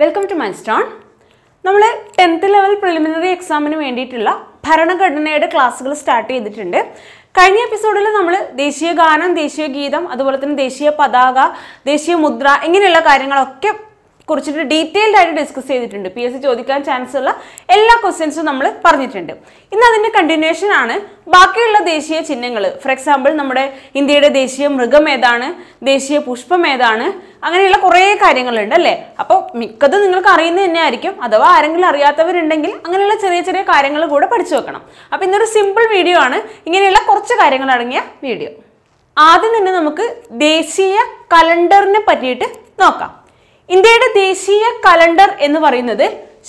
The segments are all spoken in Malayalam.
വെൽക്കം ടു മൈൻസ്റ്റോൺ നമ്മൾ ടെൻത്ത് ലെവൽ പ്രിലിമിനറി എക്സാമിന് വേണ്ടിയിട്ടുള്ള ഭരണഘടനയുടെ ക്ലാസ്സുകൾ സ്റ്റാർട്ട് ചെയ്തിട്ടുണ്ട് കഴിഞ്ഞ എപ്പിസോഡിൽ നമ്മൾ ദേശീയ ഗാനം ദേശീയ ഗീതം അതുപോലെ തന്നെ ദേശീയ പതാക ദേശീയ മുദ്ര ഇങ്ങനെയുള്ള കാര്യങ്ങളൊക്കെ കുറിച്ചിട്ട് ഡീറ്റെയിൽഡ് ആയിട്ട് ഡിസ്കസ് ചെയ്തിട്ടുണ്ട് പി എസ് സി ചോദിക്കാൻ ചാൻസ് ഉള്ള എല്ലാ ക്വസ്റ്റ്യൻസും നമ്മൾ പറഞ്ഞിട്ടുണ്ട് ഇന്ന് അതിൻ്റെ കണ്ടിന്യൂഷൻ ആണ് ബാക്കിയുള്ള ദേശീയ ചിഹ്നങ്ങൾ ഫോർ എക്സാമ്പിൾ നമ്മുടെ ഇന്ത്യയുടെ ദേശീയ മൃഗം ഏതാണ് ദേശീയ പുഷ്പം ഏതാണ് അങ്ങനെയുള്ള കുറേ കാര്യങ്ങളുണ്ട് അല്ലേ അപ്പോൾ മിക്കതും നിങ്ങൾക്ക് അറിയുന്നത് തന്നെ ആയിരിക്കും അഥവാ ആരെങ്കിലും അറിയാത്തവരുണ്ടെങ്കിൽ അങ്ങനെയുള്ള ചെറിയ ചെറിയ കാര്യങ്ങൾ കൂടെ പഠിച്ചു വെക്കണം അപ്പോൾ ഇന്നൊരു സിമ്പിൾ വീഡിയോ ആണ് ഇങ്ങനെയുള്ള കുറച്ച് കാര്യങ്ങൾ അടങ്ങിയ വീഡിയോ ആദ്യം തന്നെ നമുക്ക് ദേശീയ കലണ്ടറിനെ പറ്റിയിട്ട് നോക്കാം ഇന്ത്യയുടെ ദേശീയ കലണ്ടർ എന്ന് പറയുന്നത്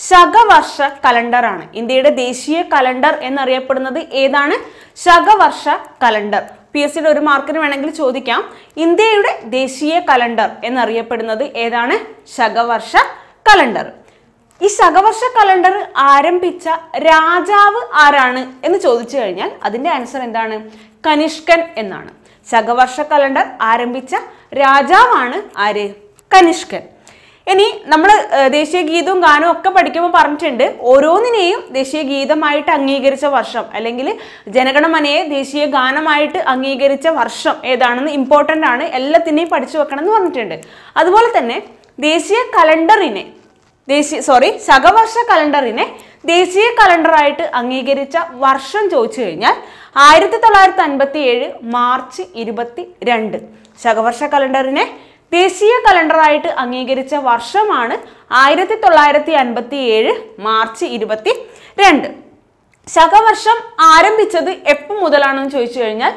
ശകവർഷ കലണ്ടറാണ് ഇന്ത്യയുടെ ദേശീയ കലണ്ടർ എന്നറിയപ്പെടുന്നത് ഏതാണ് ശകവർഷ കലണ്ടർ പി എസ് സിയുടെ ഒരു മാർക്കിന് വേണമെങ്കിൽ ചോദിക്കാം ഇന്ത്യയുടെ ദേശീയ കലണ്ടർ എന്നറിയപ്പെടുന്നത് ഏതാണ് ശകവർഷ കലണ്ടർ ഈ ശകവർഷ കലണ്ടർ ആരംഭിച്ച രാജാവ് ആരാണ് എന്ന് ചോദിച്ചു കഴിഞ്ഞാൽ അതിൻ്റെ ആൻസർ എന്താണ് കനിഷ്കൻ എന്നാണ് ശകവർഷ കലണ്ടർ ആരംഭിച്ച രാജാവാണ് ആര് കനിഷ്കൻ ഇനി നമ്മൾ ദേശീയ ഗീതവും ഗാനവും ഒക്കെ പഠിക്കുമ്പോൾ പറഞ്ഞിട്ടുണ്ട് ഓരോന്നിനെയും ദേശീയ ഗീതമായിട്ട് അംഗീകരിച്ച വർഷം അല്ലെങ്കിൽ ജനഗണമനയെ ദേശീയ ഗാനമായിട്ട് അംഗീകരിച്ച വർഷം ഏതാണെന്ന് ഇമ്പോർട്ടൻ്റ് ആണ് എല്ലാത്തിനെയും പഠിച്ചു വെക്കണം എന്ന് പറഞ്ഞിട്ടുണ്ട് അതുപോലെ തന്നെ ദേശീയ കലണ്ടറിനെ ദേശീയ സോറി ശകവർഷ കലണ്ടറിനെ ദേശീയ കലണ്ടറായിട്ട് അംഗീകരിച്ച വർഷം ചോദിച്ചു കഴിഞ്ഞാൽ ആയിരത്തി തൊള്ളായിരത്തി അൻപത്തി ഏഴ് മാർച്ച് ഇരുപത്തി രണ്ട് ശകവർഷ കലണ്ടറിനെ ദേശീയ കലണ്ടറായിട്ട് അംഗീകരിച്ച വർഷമാണ് ആയിരത്തി തൊള്ളായിരത്തി അൻപത്തി ഏഴ് മാർച്ച് ഇരുപത്തി രണ്ട് ശകവർഷം ആരംഭിച്ചത് എപ്പോൾ മുതലാണെന്ന് ചോദിച്ചു കഴിഞ്ഞാൽ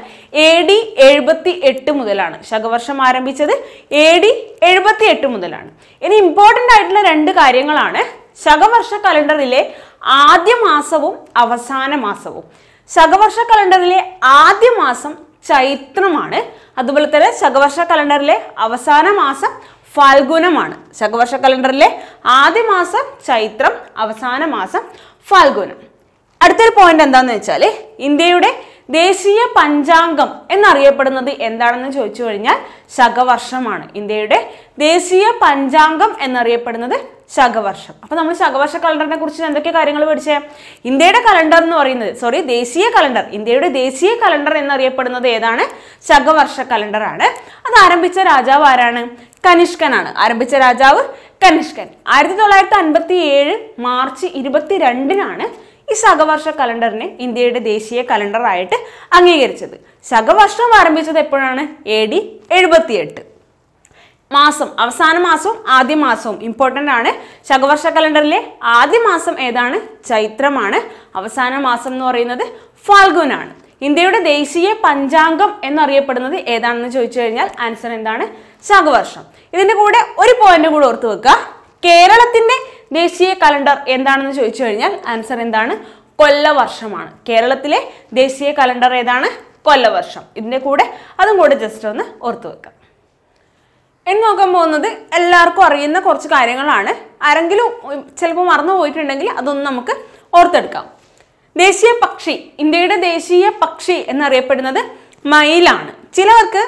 എ ഡി എഴുപത്തി എട്ട് മുതലാണ് ശകവർഷം ആരംഭിച്ചത് എ ഡി എഴുപത്തി എട്ട് മുതലാണ് ഇനി ഇമ്പോർട്ടൻ്റ് ആയിട്ടുള്ള രണ്ട് കാര്യങ്ങളാണ് ശകവർഷ കലണ്ടറിലെ ആദ്യ മാസവും അവസാന മാസവും ശകവർഷ കലണ്ടറിലെ ആദ്യ മാസം ചൈത്രമാണ് അതുപോലെ തന്നെ ശകവർഷ കലണ്ടറിലെ അവസാന മാസം ഫാൽഗുനമാണ് ശകവർഷ കലണ്ടറിലെ ആദ്യ മാസം ചൈത്രം അവസാന മാസം ഫാൽഗുനം അടുത്തൊരു പോയിന്റ് എന്താണെന്ന് വെച്ചാൽ ഇന്ത്യയുടെ ദേശീയ പഞ്ചാംഗം എന്നറിയപ്പെടുന്നത് എന്താണെന്ന് ചോദിച്ചു കഴിഞ്ഞാൽ ശകവർഷമാണ് ഇന്ത്യയുടെ ദേശീയ പഞ്ചാംഗം എന്നറിയപ്പെടുന്നത് ശകവർഷം അപ്പൊ നമ്മൾ ശകവർഷ കലണ്ടറിനെ കുറിച്ച് എന്തൊക്കെ കാര്യങ്ങൾ പഠിച്ചേ ഇന്ത്യയുടെ കലണ്ടർ എന്ന് പറയുന്നത് സോറി ദേശീയ കലണ്ടർ ഇന്ത്യയുടെ ദേശീയ കലണ്ടർ എന്നറിയപ്പെടുന്നത് ഏതാണ് ശകവർഷ കലണ്ടറാണ് അത് ആരംഭിച്ച രാജാവ് ആരാണ് കനിഷ്കനാണ് ആരംഭിച്ച രാജാവ് കനിഷ്കൻ ആയിരത്തി തൊള്ളായിരത്തി അൻപത്തി ഏഴ് മാർച്ച് ഇരുപത്തിരണ്ടിനാണ് ഈ ശകവർഷ കലണ്ടറിനെ ഇന്ത്യയുടെ ദേശീയ കലണ്ടറായിട്ട് അംഗീകരിച്ചത് ശകവർഷം ആരംഭിച്ചത് എപ്പോഴാണ് എ ഡി എഴുപത്തിയെട്ട് മാസം അവസാന മാസവും ആദ്യ മാസവും ഇമ്പോർട്ടൻ്റ് ആണ് ശകവർഷ കലണ്ടറിലെ ആദ്യ മാസം ഏതാണ് ചൈത്രമാണ് അവസാന മാസം എന്ന് പറയുന്നത് ഫാൽഗുനാണ് ഇന്ത്യയുടെ ദേശീയ പഞ്ചാംഗം എന്നറിയപ്പെടുന്നത് ഏതാണെന്ന് ചോദിച്ചു കഴിഞ്ഞാൽ ആൻസർ എന്താണ് ശകവർഷം ഇതിൻ്റെ കൂടെ ഒരു പോയിന്റ് കൂടെ ഓർത്ത് വെക്കുക കേരളത്തിൻ്റെ ദേശീയ കലണ്ടർ എന്താണെന്ന് ചോദിച്ചു കഴിഞ്ഞാൽ ആൻസർ എന്താണ് കൊല്ലവർഷമാണ് കേരളത്തിലെ ദേശീയ കലണ്ടർ ഏതാണ് കൊല്ലവർഷം ഇതിൻ്റെ കൂടെ അതും കൂടെ ജസ്റ്റ് ഒന്ന് ഓർത്തു വെക്കാം എന്ന് നോക്കാൻ പോകുന്നത് എല്ലാവർക്കും അറിയുന്ന കുറച്ച് കാര്യങ്ങളാണ് ആരെങ്കിലും ചിലപ്പോൾ മറന്നു പോയിട്ടുണ്ടെങ്കിൽ അതൊന്നും നമുക്ക് ഓർത്തെടുക്കാം ദേശീയ പക്ഷി ഇന്ത്യയുടെ ദേശീയ പക്ഷി എന്നറിയപ്പെടുന്നത് മയിലാണ് ചിലവർക്ക്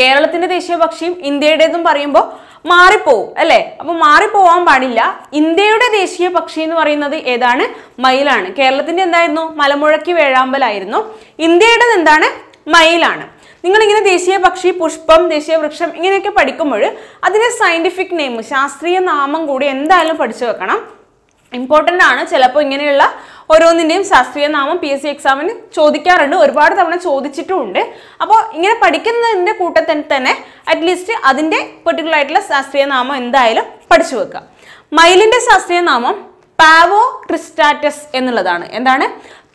കേരളത്തിൻ്റെ ദേശീയ പക്ഷിയും ഇന്ത്യയുടേതും പറയുമ്പോൾ മാറിപ്പോവും അല്ലെ അപ്പൊ മാറിപ്പോവാൻ പാടില്ല ഇന്ത്യയുടെ ദേശീയ പക്ഷി എന്ന് പറയുന്നത് ഏതാണ് മയിലാണ് കേരളത്തിന്റെ എന്തായിരുന്നു മലമുഴക്കി വേഴാമ്പലായിരുന്നു ഇന്ത്യയുടെ എന്താണ് മയിലാണ് നിങ്ങളിങ്ങനെ ദേശീയ പക്ഷി പുഷ്പം ദേശീയ വൃക്ഷം ഇങ്ങനെയൊക്കെ പഠിക്കുമ്പോൾ അതിന് സയന്റിഫിക് നെയിം ശാസ്ത്രീയ നാമം കൂടി എന്തായാലും പഠിച്ചു വെക്കണം ഇമ്പോർട്ടൻ്റ് ആണ് ചിലപ്പോൾ ഇങ്ങനെയുള്ള ഓരോന്നിൻ്റെയും ശാസ്ത്രീയ നാമം പി എസ് സി എക്സാമിന് ചോദിക്കാറുണ്ട് ഒരുപാട് തവണ ചോദിച്ചിട്ടുമുണ്ട് അപ്പോൾ ഇങ്ങനെ പഠിക്കുന്നതിൻ്റെ കൂട്ടത്തിൽ തന്നെ അറ്റ്ലീസ്റ്റ് അതിൻ്റെ പെർട്ടിക്കുലർ ആയിട്ടുള്ള ശാസ്ത്രീയ നാമം എന്തായാലും പഠിച്ചു വെക്കുക മയിലിൻ്റെ ശാസ്ത്രീയ നാമം പാവോ ക്രിസ്റ്റാറ്റസ് എന്നുള്ളതാണ് എന്താണ്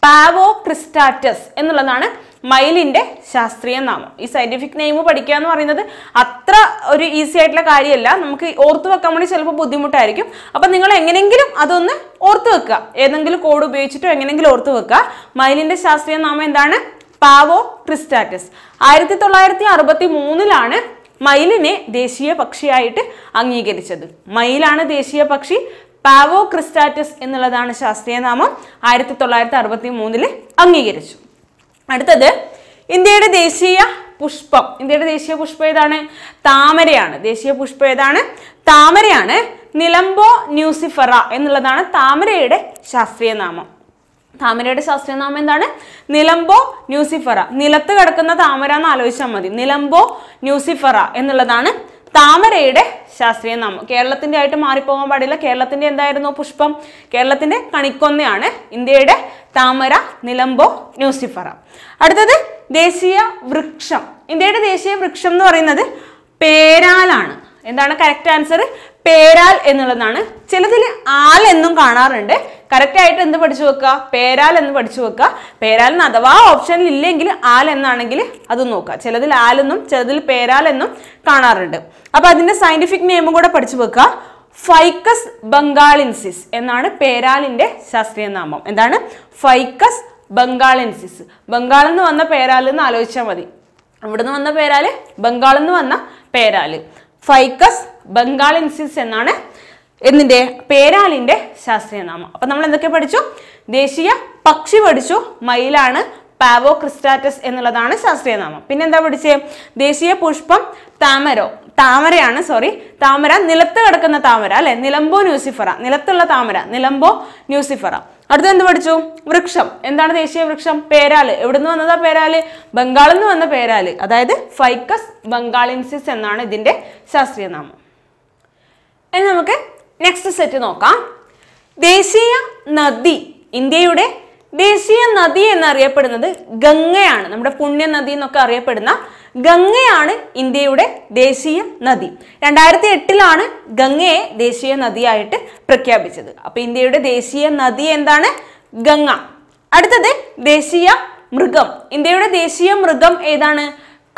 പാവോ ക്രിസ്റ്റാറ്റസ് എന്നുള്ളതാണ് മയിലിൻ്റെ ശാസ്ത്രീയ നാമം ഈ സയൻറ്റിഫിക് നെയിം പഠിക്കുക എന്ന് പറയുന്നത് അത്ര ഒരു ഈസി ആയിട്ടുള്ള കാര്യമല്ല നമുക്ക് ഓർത്ത് വെക്കാൻ വേണ്ടി ചിലപ്പോൾ ബുദ്ധിമുട്ടായിരിക്കും അപ്പം നിങ്ങൾ എങ്ങനെയെങ്കിലും അതൊന്ന് ഓർത്ത് വെക്കുക ഏതെങ്കിലും കോഡ് ഉപയോഗിച്ചിട്ടോ എങ്ങനെയെങ്കിലും ഓർത്ത് വെക്കുക മയിലിൻ്റെ ശാസ്ത്രീയ നാമം എന്താണ് പാവോ ക്രിസ്റ്റാറ്റസ് ആയിരത്തി തൊള്ളായിരത്തി അറുപത്തി മൂന്നിലാണ് മയിലിനെ ദേശീയ പക്ഷിയായിട്ട് അംഗീകരിച്ചത് മയിലാണ് ദേശീയ പക്ഷി പാവോ ക്രിസ്റ്റാറ്റസ് എന്നുള്ളതാണ് ശാസ്ത്രീയ നാമം ആയിരത്തി തൊള്ളായിരത്തി അറുപത്തി മൂന്നില് അംഗീകരിച്ചു അടുത്തത് ഇന്ത്യയുടെ ദേശീയ പുഷ്പം ഇന്ത്യയുടെ ദേശീയ പുഷ്പം ഏതാണ് താമരയാണ് ദേശീയ പുഷ്പം ഏതാണ് താമരയാണ് നിലംബോ ന്യൂസിഫറ എന്നുള്ളതാണ് താമരയുടെ ശാസ്ത്രീയ നാമം താമരയുടെ ശാസ്ത്രീയ നാമം എന്താണ് നിലംബോ ന്യൂസിഫറ നിലത്ത് കിടക്കുന്ന താമര എന്ന് ആലോചിച്ചാൽ മതി നിലംബോ ന്യൂസിഫറ എന്നുള്ളതാണ് താമരയുടെ ശാസ്ത്രീയ നാമം കേരളത്തിൻ്റെ ആയിട്ട് മാറിപ്പോകാൻ പാടില്ല കേരളത്തിൻ്റെ എന്തായിരുന്നു പുഷ്പം കേരളത്തിൻ്റെ കണിക്കൊന്നയാണ് ഇന്ത്യയുടെ താമര നിലമ്പോ ന്യൂസിഫറ അടുത്തത് ദേശീയ വൃക്ഷം ഇന്ത്യയുടെ ദേശീയ വൃക്ഷം എന്ന് പറയുന്നത് പേരാലാണ് എന്താണ് കറക്റ്റ് ആൻസർ പേരാൽ എന്നുള്ളതാണ് ചിലതിന് ആൽ എന്നും കാണാറുണ്ട് കറക്റ്റ് ആയിട്ട് എന്ത് പഠിച്ചു വെക്കുക പേരാൽ എന്ന് പഠിച്ചു വെക്കുക പേരാൽ എന്ന് അഥവാ ഓപ്ഷനിൽ ഇല്ലെങ്കിൽ ആൽ എന്നാണെങ്കിൽ അത് നോക്കുക ചിലതിൽ എന്നും ചിലതിൽ പേരാൽ എന്നും കാണാറുണ്ട് അപ്പൊ അതിന്റെ സയന്റിഫിക് നെയിമും കൂടെ പഠിച്ചു വെക്കുക ഫൈക്കസ് ബംഗാളിൻസിസ് എന്നാണ് പേരാലിന്റെ ശാസ്ത്രീയ നാമം എന്താണ് ഫൈക്കസ് ബംഗാളിൻസിസ് ബംഗാളിൽ നിന്ന് വന്ന പേരാൽ എന്ന് ആലോചിച്ചാൽ മതി അവിടുന്ന് വന്ന പേരാല് ബംഗാളിൽ നിന്ന് വന്ന പേരാല് ഫൈക്കസ് ബംഗാളിൻസിസ് എന്നാണ് എന്നിൻ്റെ പേരാലിൻ്റെ ശാസ്ത്രീയ നാമം അപ്പം നമ്മൾ എന്തൊക്കെ പഠിച്ചു ദേശീയ പക്ഷി പഠിച്ചു മയിലാണ് പാവോ ക്രിസ്റ്റാറ്റസ് എന്നുള്ളതാണ് ശാസ്ത്രീയ നാമം പിന്നെ എന്താ പഠിച്ചേ ദേശീയ പുഷ്പം താമരോ താമരയാണ് സോറി താമര നിലത്ത് കിടക്കുന്ന താമര അല്ലെ നിലമ്പോ ന്യൂസിഫറ നിലത്തുള്ള താമര നിലമ്പോ ന്യൂസിഫറ അടുത്ത എന്ത് പഠിച്ചു വൃക്ഷം എന്താണ് ദേശീയ വൃക്ഷം പേരാല് എവിടുന്ന് വന്നതാ പേരാല് ബംഗാളിൽ നിന്ന് വന്ന പേരാല് അതായത് ഫൈക്കസ് ബംഗാളിൻസിസ് എന്നാണ് ഇതിന്റെ ശാസ്ത്രീയ നാമം ഇനി നമുക്ക് നെക്സ്റ്റ് സെറ്റ് നോക്കാം ദേശീയ നദി ഇന്ത്യയുടെ ദേശീയ നദി എന്നറിയപ്പെടുന്നത് ഗംഗയാണ് നമ്മുടെ പുണ്യനദി എന്നൊക്കെ അറിയപ്പെടുന്ന ഗംഗയാണ് ഇന്ത്യയുടെ ദേശീയ നദി രണ്ടായിരത്തി എട്ടിലാണ് ഗംഗയെ ദേശീയ നദിയായിട്ട് പ്രഖ്യാപിച്ചത് അപ്പൊ ഇന്ത്യയുടെ ദേശീയ നദി എന്താണ് ഗംഗ അടുത്തത് ദേശീയ മൃഗം ഇന്ത്യയുടെ ദേശീയ മൃഗം ഏതാണ്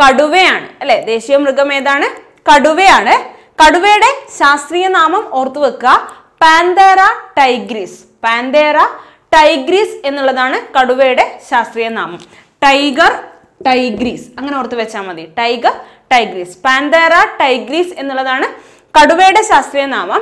കടുവയാണ് അല്ലെ ദേശീയ മൃഗം ഏതാണ് കടുവയാണ് കടുവയുടെ ശാസ്ത്രീയ നാമം ഓർത്തു വെക്കുക പാന്തേറ ടൈഗ്രീസ് പാന്തേറ ടൈഗ്രീസ് എന്നുള്ളതാണ് കടുവയുടെ ശാസ്ത്രീയ നാമം ടൈഗർ ടൈഗ്രീസ് അങ്ങനെ ഓർത്ത് വെച്ചാൽ മതി ടൈഗർ ടൈഗ്രീസ് പാന്തേറ ടൈഗ്രീസ് എന്നുള്ളതാണ് കടുവയുടെ ശാസ്ത്രീയ നാമം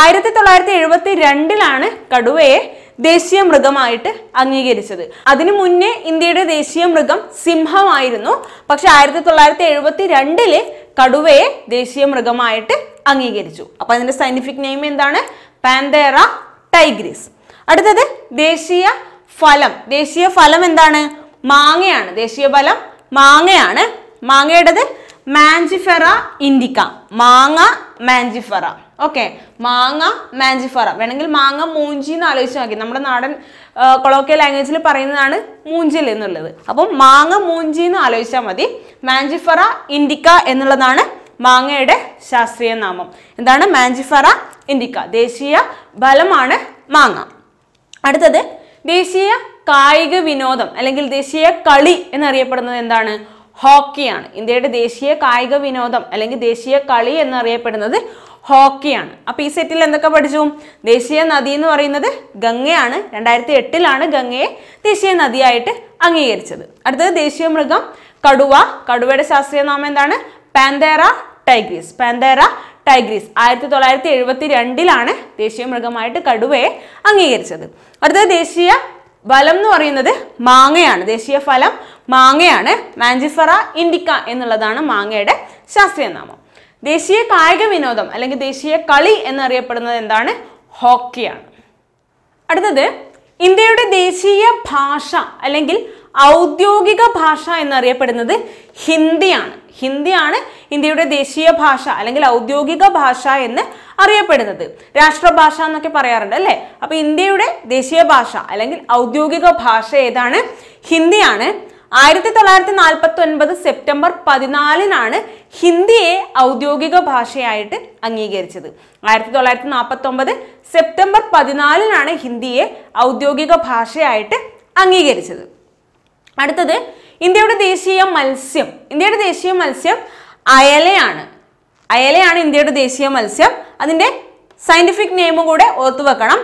ആയിരത്തി തൊള്ളായിരത്തി എഴുപത്തി രണ്ടിലാണ് കടുവയെ ദേശീയ മൃഗമായിട്ട് അംഗീകരിച്ചത് അതിനു മുന്നേ ഇന്ത്യയുടെ ദേശീയ മൃഗം സിംഹമായിരുന്നു പക്ഷെ ആയിരത്തി തൊള്ളായിരത്തി എഴുപത്തി രണ്ടില് കടുവയെ ദേശീയ മൃഗമായിട്ട് അംഗീകരിച്ചു അപ്പൊ അതിന്റെ സയന്റിഫിക് നെയിം എന്താണ് പാന്തേറ ടൈഗ്രീസ് അടുത്തത് ദേശീയ ഫലം ദേശീയ ഫലം എന്താണ് മാങ്ങയാണ് ദേശീയ ഫലം മാങ്ങയാണ് മാങ്ങയുടേത് മാഞ്ചിഫെറ ഇൻഡിക്ക മാങ്ങ മാഞ്ചിഫെറ ഓക്കെ മാങ്ങ മാഞ്ചിഫറ വേണമെങ്കിൽ മാങ്ങ മൂഞ്ചി എന്ന് ആലോചിച്ച് നോക്കി നമ്മുടെ നാടൻ കൊളോക്കിയ ലാംഗ്വേജിൽ പറയുന്നതാണ് മൂഞ്ചിൽ എന്നുള്ളത് അപ്പം മാങ്ങ മൂഞ്ചി എന്ന് ആലോചിച്ചാൽ മതി മാഞ്ചിഫറ ഇൻഡിക്ക എന്നുള്ളതാണ് മാങ്ങയുടെ ശാസ്ത്രീയ നാമം എന്താണ് മാഞ്ചിഫറ ഇൻഡിക്ക ദേശീയ ഫലമാണ് മാങ്ങ അടുത്തത് ദേശീയ കായിക വിനോദം അല്ലെങ്കിൽ ദേശീയ കളി എന്നറിയപ്പെടുന്നത് എന്താണ് ഹോക്കിയാണ് ഇന്ത്യയുടെ ദേശീയ കായിക വിനോദം അല്ലെങ്കിൽ ദേശീയ കളി എന്നറിയപ്പെടുന്നത് ഹോക്കിയാണ് അപ്പൊ ഈ സെറ്റിൽ എന്തൊക്കെ പഠിച്ചു ദേശീയ നദി എന്ന് പറയുന്നത് ഗംഗയാണ് രണ്ടായിരത്തി എട്ടിലാണ് ഗംഗയെ ദേശീയ നദിയായിട്ട് അംഗീകരിച്ചത് അടുത്തത് ദേശീയ മൃഗം കടുവ കടുവയുടെ ശാസ്ത്രീയ നാമം എന്താണ് പാന്തേറ ടൈഗ്രീസ് പാന്തേറ ടൈഗ്രീസ് ആയിരത്തി തൊള്ളായിരത്തി എഴുപത്തി രണ്ടിലാണ് ദേശീയ മൃഗമായിട്ട് കടുവയെ അംഗീകരിച്ചത് അടുത്തത് ദേശീയ ഫലം എന്ന് പറയുന്നത് മാങ്ങയാണ് ദേശീയ ഫലം മാങ്ങയാണ് മാഞ്ചിഫറ ഇൻഡിക്ക എന്നുള്ളതാണ് മാങ്ങയുടെ ശാസ്ത്രീയ നാമം ദേശീയ കായിക വിനോദം അല്ലെങ്കിൽ ദേശീയ കളി എന്നറിയപ്പെടുന്നത് എന്താണ് ഹോക്കിയാണ് അടുത്തത് ഇന്ത്യയുടെ ദേശീയ ഭാഷ അല്ലെങ്കിൽ ഔദ്യോഗിക ഭാഷ എന്നറിയപ്പെടുന്നത് ഹിന്ദിയാണ് ഹിന്ദിയാണ് ഇന്ത്യയുടെ ദേശീയ ഭാഷ അല്ലെങ്കിൽ ഔദ്യോഗിക ഭാഷ എന്ന് അറിയപ്പെടുന്നത് രാഷ്ട്രഭാഷ എന്നൊക്കെ പറയാറുണ്ട് അല്ലേ അപ്പോൾ ഇന്ത്യയുടെ ദേശീയ ഭാഷ അല്ലെങ്കിൽ ഔദ്യോഗിക ഭാഷ ഏതാണ് ഹിന്ദിയാണ് ആയിരത്തി തൊള്ളായിരത്തി നാൽപ്പത്തി ഒൻപത് സെപ്റ്റംബർ പതിനാലിനാണ് ഹിന്ദിയെ ഔദ്യോഗിക ഭാഷയായിട്ട് അംഗീകരിച്ചത് ആയിരത്തി തൊള്ളായിരത്തി നാൽപ്പത്തി ഒമ്പത് സെപ്റ്റംബർ പതിനാലിനാണ് ഹിന്ദിയെ ഔദ്യോഗിക ഭാഷയായിട്ട് അംഗീകരിച്ചത് അടുത്തത് ഇന്ത്യയുടെ ദേശീയ മത്സ്യം ഇന്ത്യയുടെ ദേശീയ മത്സ്യം അയലയാണ് അയലയാണ് ഇന്ത്യയുടെ ദേശീയ മത്സ്യം അതിൻ്റെ സയൻറ്റിഫിക് നെയിമും കൂടെ ഓർത്തു വെക്കണം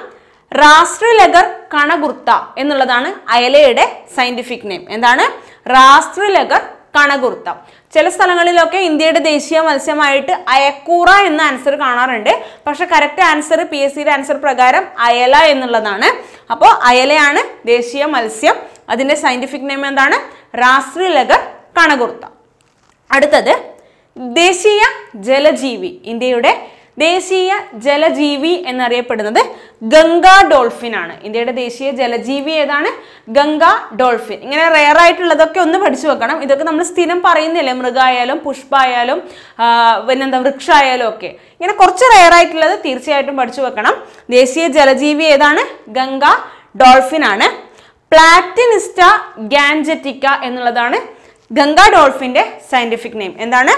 റാസ്ട്രലഗർ കണകുർത്ത എന്നുള്ളതാണ് അയലയുടെ സയന്റിഫിക് നെയിം എന്താണ് റാസ്ട്രലഗർ കണകുർത്ത ചില സ്ഥലങ്ങളിലൊക്കെ ഇന്ത്യയുടെ ദേശീയ മത്സ്യമായിട്ട് അയക്കൂറ എന്ന ആൻസർ കാണാറുണ്ട് പക്ഷെ കറക്റ്റ് ആൻസർ പി എസ് സിയുടെ ആൻസർ പ്രകാരം അയല എന്നുള്ളതാണ് അപ്പോൾ അയലയാണ് ദേശീയ മത്സ്യം അതിൻ്റെ സയന്റിഫിക് നെയിം എന്താണ് റാസ്ട്രലഗർ കണകുർത്ത അടുത്തത് ദേശീയ ജലജീവി ഇന്ത്യയുടെ ദേശീയ ജലജീവി എന്നറിയപ്പെടുന്നത് ഗംഗാ ഡോൾഫിൻ ആണ് ഇന്ത്യയുടെ ദേശീയ ജലജീവി ഏതാണ് ഗംഗാ ഡോൾഫിൻ ഇങ്ങനെ റെയർ ആയിട്ടുള്ളതൊക്കെ ഒന്ന് പഠിച്ചു വെക്കണം ഇതൊക്കെ നമ്മൾ സ്ഥിരം പറയുന്നില്ലേ മൃഗമായാലും പുഷ്പമായാലും പിന്നെന്താ വൃക്ഷമായാലും ഒക്കെ ഇങ്ങനെ കുറച്ച് റെയർ ആയിട്ടുള്ളത് തീർച്ചയായിട്ടും പഠിച്ചു വെക്കണം ദേശീയ ജലജീവി ഏതാണ് ഗംഗാ ഡോൾഫിൻ ആണ് പ്ലാറ്റിനിസ്റ്റ ഗാൻജറ്റിക്ക എന്നുള്ളതാണ് ഗംഗാ ഡോൾഫിൻ്റെ സയൻറ്റിഫിക് നെയിം എന്താണ്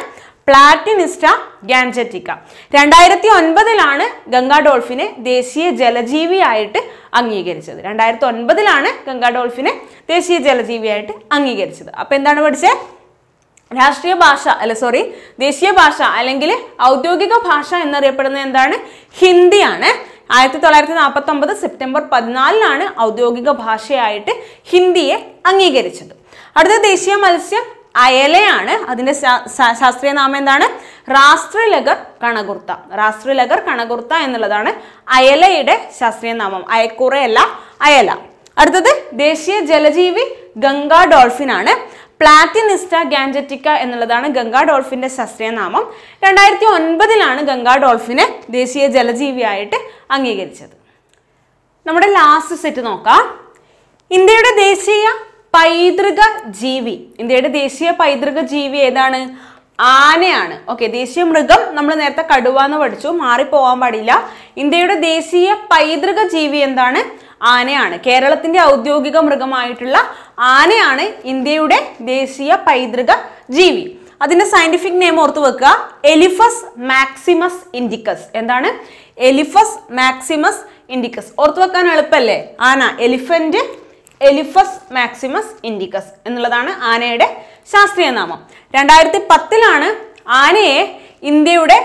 പ്ലാറ്റിനിസ്റ്റ ഗാൻജറ്റിക്ക രണ്ടായിരത്തി ഒൻപതിലാണ് ഗംഗാ ഡോൾഫിനെ ദേശീയ ജലജീവിയായിട്ട് അംഗീകരിച്ചത് രണ്ടായിരത്തി ഒൻപതിലാണ് ഗംഗാ ഡോൾഫിനെ ദേശീയ ജലജീവിയായിട്ട് അംഗീകരിച്ചത് അപ്പം എന്താണ് പഠിച്ചത് രാഷ്ട്രീയ ഭാഷ അല്ല സോറി ദേശീയ ഭാഷ അല്ലെങ്കിൽ ഔദ്യോഗിക ഭാഷ എന്നറിയപ്പെടുന്നത് എന്താണ് ഹിന്ദിയാണ് ആയിരത്തി തൊള്ളായിരത്തി നാൽപ്പത്തി ഒമ്പത് സെപ്റ്റംബർ പതിനാലിനാണ് ഔദ്യോഗിക ഭാഷയായിട്ട് ഹിന്ദിയെ അംഗീകരിച്ചത് അടുത്ത ദേശീയ മത്സ്യം അയലയാണ് അതിന്റെ അതിൻ്റെ ശാസ്ത്രീയ നാമം എന്താണ് റാസ്ട്രലഗർ കണകുർത്ത റാസ്ട്രലഗർ കണകുർത്ത എന്നുള്ളതാണ് അയലയുടെ ശാസ്ത്രീയ നാമം അയക്കുറയല്ല അയല അടുത്തത് ദേശീയ ജലജീവി ഗംഗാ ഡോൾഫിൻ ആണ് പ്ലാറ്റിനിസ്റ്റ ഗാൻജറ്റിക്ക എന്നുള്ളതാണ് ഗംഗാ ഡോൾഫിൻ്റെ ശാസ്ത്രീയ നാമം രണ്ടായിരത്തി ഒൻപതിലാണ് ഗംഗാ ഡോൾഫിനെ ദേശീയ ജലജീവിയായിട്ട് അംഗീകരിച്ചത് നമ്മുടെ ലാസ്റ്റ് സെറ്റ് നോക്കാം ഇന്ത്യയുടെ ദേശീയ പൈതൃക ജീവി ഇന്ത്യയുടെ ദേശീയ പൈതൃക ജീവി ഏതാണ് ആനയാണ് ഓക്കെ ദേശീയ മൃഗം നമ്മൾ നേരത്തെ കടുവ എന്ന് പഠിച്ചു മാറിപ്പോവാൻ പാടില്ല ഇന്ത്യയുടെ ദേശീയ പൈതൃക ജീവി എന്താണ് ആനയാണ് കേരളത്തിന്റെ ഔദ്യോഗിക മൃഗമായിട്ടുള്ള ആനയാണ് ഇന്ത്യയുടെ ദേശീയ പൈതൃക ജീവി അതിന്റെ സയന്റിഫിക് നെയിം ഓർത്ത് വെക്കുക എലിഫസ് മാക്സിമസ് ഇൻഡിക്കസ് എന്താണ് എലിഫസ് മാക്സിമസ് ഇൻഡിക്കസ് ഓർത്ത് വെക്കാൻ എളുപ്പല്ലേ ആന എലിഫന്റ് എലിഫസ് മാക്സിമസ് ഇൻഡിക്കസ് എന്നുള്ളതാണ് ആനയുടെ ശാസ്ത്രീയ നാമം രണ്ടായിരത്തി പത്തിലാണ് ആനയെ ഇന്ത്യയുടെ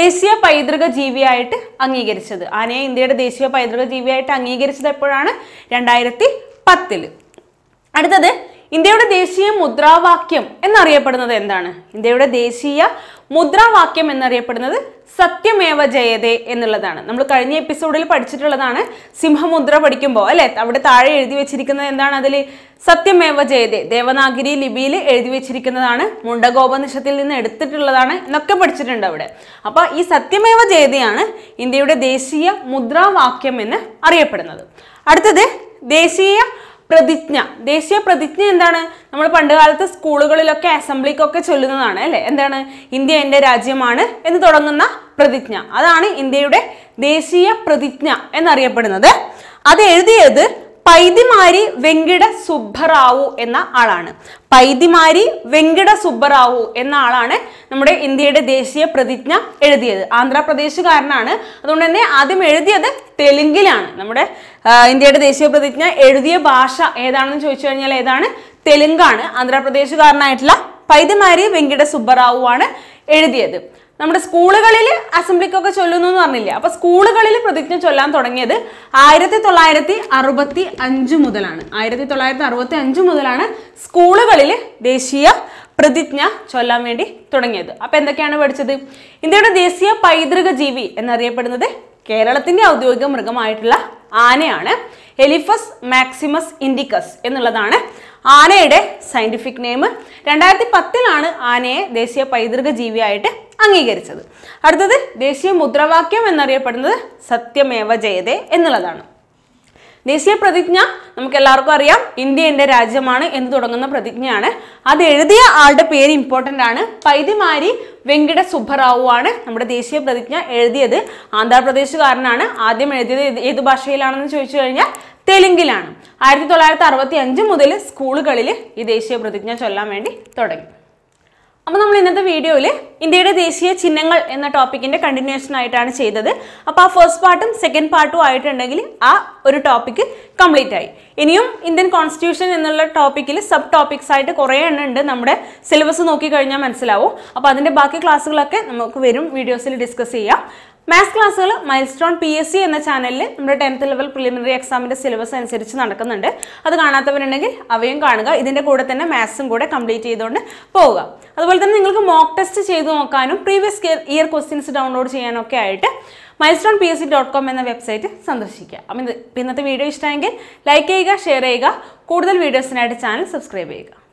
ദേശീയ പൈതൃക ജീവിയായിട്ട് അംഗീകരിച്ചത് ആനയെ ഇന്ത്യയുടെ ദേശീയ പൈതൃക ജീവിയായിട്ട് അംഗീകരിച്ചത് എപ്പോഴാണ് രണ്ടായിരത്തി പത്തിൽ അടുത്തത് ഇന്ത്യയുടെ ദേശീയ മുദ്രാവാക്യം എന്നറിയപ്പെടുന്നത് എന്താണ് ഇന്ത്യയുടെ ദേശീയ മുദ്രാവാക്യം എന്നറിയപ്പെടുന്നത് സത്യമേവ ജയതേ എന്നുള്ളതാണ് നമ്മൾ കഴിഞ്ഞ എപ്പിസോഡിൽ പഠിച്ചിട്ടുള്ളതാണ് സിംഹമുദ്ര പഠിക്കുമ്പോൾ അല്ലെ അവിടെ താഴെ എഴുതി വെച്ചിരിക്കുന്നത് എന്താണ് അതിൽ സത്യമേവ ജയതേ ദേവനാഗിരി ലിപിയിൽ എഴുതി വെച്ചിരിക്കുന്നതാണ് മുണ്ടഗോപനിഷത്തിൽ നിന്ന് എടുത്തിട്ടുള്ളതാണ് എന്നൊക്കെ പഠിച്ചിട്ടുണ്ട് അവിടെ അപ്പോൾ ഈ സത്യമേവ ജയതയാണ് ഇന്ത്യയുടെ ദേശീയ മുദ്രാവാക്യം എന്ന് അറിയപ്പെടുന്നത് അടുത്തത് ദേശീയ പ്രതിജ്ഞ ദേശീയ പ്രതിജ്ഞ എന്താണ് നമ്മൾ പണ്ട് കാലത്ത് സ്കൂളുകളിലൊക്കെ അസംബ്ലിക്കൊക്കെ ചൊല്ലുന്നതാണ് അല്ലേ എന്താണ് ഇന്ത്യ എൻ്റെ രാജ്യമാണ് എന്ന് തുടങ്ങുന്ന പ്രതിജ്ഞ അതാണ് ഇന്ത്യയുടെ ദേശീയ പ്രതിജ്ഞ എന്നറിയപ്പെടുന്നത് അത് എഴുതിയത് പൈതിമാരി വെങ്കിട സുബ്ബറാവു എന്ന ആളാണ് പൈതിമാരി വെങ്കിട സുബ്ബറാവു എന്ന ആളാണ് നമ്മുടെ ഇന്ത്യയുടെ ദേശീയ പ്രതിജ്ഞ എഴുതിയത് ആന്ധ്രാപ്രദേശുകാരനാണ് അതുകൊണ്ട് തന്നെ ആദ്യം എഴുതിയത് തെലുങ്കിലാണ് നമ്മുടെ ഇന്ത്യയുടെ ദേശീയ പ്രതിജ്ഞ എഴുതിയ ഭാഷ ഏതാണെന്ന് ചോദിച്ചു കഴിഞ്ഞാൽ ഏതാണ് തെലുങ്കാണ് ആന്ധ്രാപ്രദേശുകാരനായിട്ടുള്ള പൈതിമാരി വെങ്കിട സുബ്ബറാവു ആണ് എഴുതിയത് നമ്മുടെ സ്കൂളുകളിൽ അസംബ്ലിക്കൊക്കെ ചൊല്ലുന്നു എന്ന് പറഞ്ഞില്ലേ അപ്പൊ സ്കൂളുകളിൽ പ്രതിജ്ഞ ചൊല്ലാൻ തുടങ്ങിയത് ആയിരത്തി തൊള്ളായിരത്തി അറുപത്തി അഞ്ച് മുതലാണ് ആയിരത്തി തൊള്ളായിരത്തി അറുപത്തി അഞ്ച് മുതലാണ് സ്കൂളുകളിൽ ദേശീയ പ്രതിജ്ഞ ചൊല്ലാൻ വേണ്ടി തുടങ്ങിയത് അപ്പൊ എന്തൊക്കെയാണ് പഠിച്ചത് ഇന്ത്യയുടെ ദേശീയ പൈതൃക ജീവി എന്നറിയപ്പെടുന്നത് കേരളത്തിന്റെ ഔദ്യോഗിക മൃഗമായിട്ടുള്ള ആനയാണ് എലിഫസ് മാക്സിമസ് ഇൻഡിക്കസ് എന്നുള്ളതാണ് ആനയുടെ സയൻറ്റിഫിക് നെയിം രണ്ടായിരത്തി പത്തിലാണ് ആനയെ ദേശീയ പൈതൃക ജീവിയായിട്ട് അംഗീകരിച്ചത് അടുത്തത് ദേശീയ മുദ്രാവാക്യം എന്നറിയപ്പെടുന്നത് സത്യമേവ ജയതേ എന്നുള്ളതാണ് ദേശീയ പ്രതിജ്ഞ നമുക്ക് എല്ലാവർക്കും അറിയാം ഇന്ത്യ എൻ്റെ രാജ്യമാണ് എന്ന് തുടങ്ങുന്ന പ്രതിജ്ഞയാണ് അത് എഴുതിയ ആളുടെ പേര് ഇമ്പോർട്ടൻ്റ് ആണ് പൈതിമാരി വെങ്കിട സുബ്ബറാവു ആണ് നമ്മുടെ ദേശീയ പ്രതിജ്ഞ എഴുതിയത് ആന്ധ്രാപ്രദേശുകാരനാണ് ആദ്യം എഴുതിയത് ഏത് ഭാഷയിലാണെന്ന് ചോദിച്ചു കഴിഞ്ഞാൽ തെലുങ്കിലാണ് ആയിരത്തി തൊള്ളായിരത്തി അറുപത്തി അഞ്ച് മുതൽ സ്കൂളുകളിൽ ഈ ദേശീയ പ്രതിജ്ഞ ചൊല്ലാൻ വേണ്ടി തുടങ്ങി അപ്പോൾ നമ്മൾ ഇന്നത്തെ വീഡിയോയിൽ ഇന്ത്യയുടെ ദേശീയ ചിഹ്നങ്ങൾ എന്ന ടോപ്പിക്കിൻ്റെ കണ്ടിന്യൂഷൻ ആയിട്ടാണ് ചെയ്തത് അപ്പോൾ ആ ഫസ്റ്റ് പാർട്ടും സെക്കൻഡ് പാർട്ടും ആയിട്ടുണ്ടെങ്കിൽ ആ ഒരു ടോപ്പിക്ക് കംപ്ലീറ്റ് ആയി ഇനിയും ഇന്ത്യൻ കോൺസ്റ്റിറ്റ്യൂഷൻ എന്നുള്ള ടോപ്പിക്കിൽ സബ് ടോപ്പിക്സ് ആയിട്ട് കുറേ എണ്ണം ഉണ്ട് നമ്മുടെ സിലബസ് നോക്കിക്കഴിഞ്ഞാൽ മനസ്സിലാവും അപ്പോൾ അതിൻ്റെ ബാക്കി ക്ലാസ്സുകളൊക്കെ നമുക്ക് വരും വീഡിയോസിൽ ഡിസ്കസ് ചെയ്യാം മാത്സ് ക്ലാസ്സുകൾ milestone P S C എന്ന ചാനലിൽ നമ്മുടെ ടെൻത്ത് ലെവൽ പ്രിലിമിനറി എക്സാമിൻ്റെ സിലബസ് അനുസരിച്ച് നടക്കുന്നുണ്ട് അത് കാണാത്തവരുണ്ടെങ്കിൽ അവയും കാണുക ഇതിൻ്റെ കൂടെ തന്നെ മാത്സും കൂടെ കംപ്ലീറ്റ് ചെയ്തുകൊണ്ട് പോവുക അതുപോലെ തന്നെ നിങ്ങൾക്ക് മോക്ക് ടെസ്റ്റ് ചെയ്ത് നോക്കാനും പ്രീവിയസ് ഇയർ ക്വസ്റ്റ്യൻസ് ഡൗൺലോഡ് ചെയ്യാനൊക്കെ ആയിട്ട് milestone P S C dot com എന്ന വെബ്സൈറ്റ് സന്ദർശിക്കുക അപ്പം ഇന്നത്തെ വീഡിയോ ഇഷ്ടമെങ്കിൽ ലൈക്ക് ചെയ്യുക ഷെയർ ചെയ്യുക കൂടുതൽ വീഡിയോസിനായിട്ട് ചാനൽ സബ്സ്ക്രൈബ് ചെയ്യുക